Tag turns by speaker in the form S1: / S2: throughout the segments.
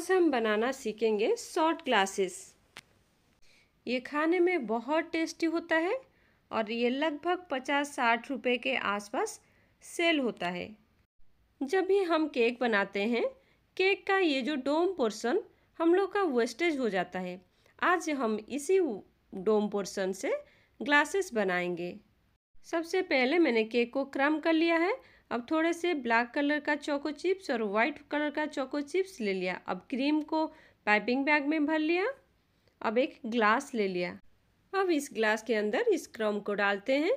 S1: आज हम बनाना सीखेंगे शॉर्ट ग्लासेस ये खाने में बहुत टेस्टी होता है और ये लगभग पचास साठ रुपए के आसपास सेल होता है जब भी हम केक बनाते हैं केक का ये जो डोम पोर्शन हम लोग का वेस्टेज हो जाता है आज हम इसी डोम पोर्शन से ग्लासेस बनाएंगे सबसे पहले मैंने केक को क्रम कर लिया है अब थोड़े से ब्लैक कलर का चोको चिप्स और वाइट कलर का चोको चिप्स ले लिया अब क्रीम को पाइपिंग बैग में भर लिया अब एक ग्लास ले लिया अब इस ग्लास के अंदर इस क्रम को डालते हैं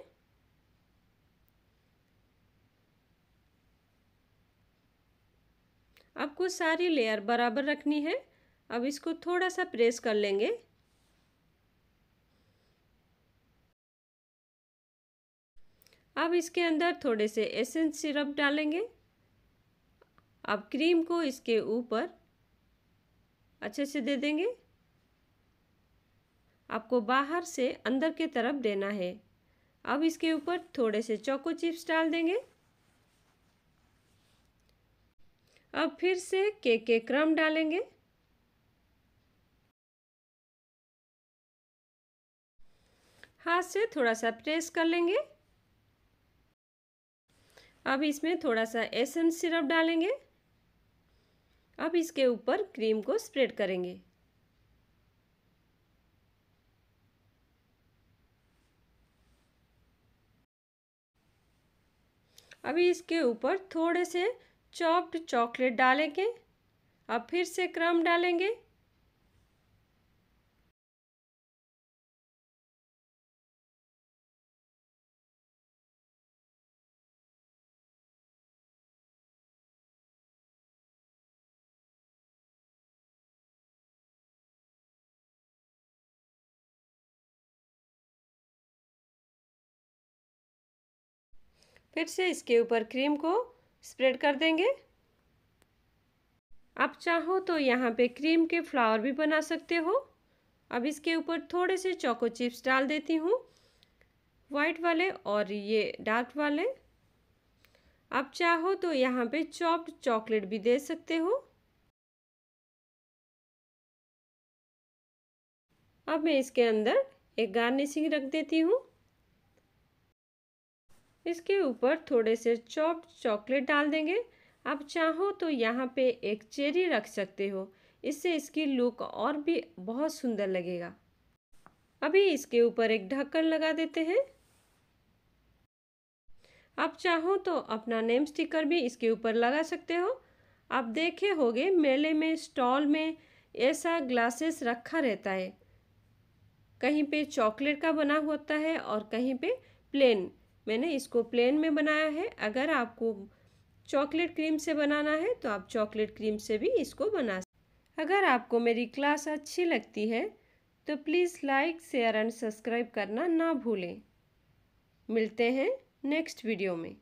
S1: आपको सारी लेयर बराबर रखनी है अब इसको थोड़ा सा प्रेस कर लेंगे अब इसके अंदर थोड़े से एसेंस सिरप डालेंगे अब क्रीम को इसके ऊपर अच्छे से दे देंगे आपको बाहर से अंदर के तरफ देना है अब इसके ऊपर थोड़े से चोको चिप्स डाल देंगे अब फिर से केक के
S2: क्रम डालेंगे
S1: हाथ से थोड़ा सा प्रेस कर लेंगे अब इसमें थोड़ा सा एसन सिरप डालेंगे अब इसके ऊपर क्रीम को स्प्रेड करेंगे अभी इसके ऊपर थोड़े से चॉप्ड चॉकलेट डालेंगे अब फिर से क्रम डालेंगे फिर से इसके ऊपर क्रीम को स्प्रेड कर देंगे आप चाहो तो यहाँ पे क्रीम के फ्लावर भी बना सकते हो अब इसके ऊपर थोड़े से चोको चिप्स डाल देती हूँ वाइट वाले और ये डार्क वाले आप चाहो तो यहाँ पे चॉप्ड चॉकलेट भी दे सकते हो
S2: अब मैं इसके अंदर
S1: एक गार्निशिंग रख देती हूँ इसके ऊपर थोड़े से चॉप्ड चॉकलेट डाल देंगे आप चाहो तो यहाँ पे एक चेरी रख सकते हो इससे इसकी लुक और भी बहुत सुंदर लगेगा अभी इसके ऊपर एक ढक्कन लगा देते हैं आप चाहो तो अपना नेम स्टिकर भी इसके ऊपर लगा सकते हो आप देखे होंगे मेले में स्टॉल में ऐसा ग्लासेस रखा रहता है कहीं पे चॉकलेट का बना होता है और कहीं पे प्लेन मैंने इसको प्लेन में बनाया है अगर आपको चॉकलेट क्रीम से बनाना है तो आप चॉकलेट क्रीम से भी इसको बना अगर आपको मेरी क्लास अच्छी लगती है तो please like share and subscribe करना ना भूलें मिलते हैं नेक्स्ट वीडियो में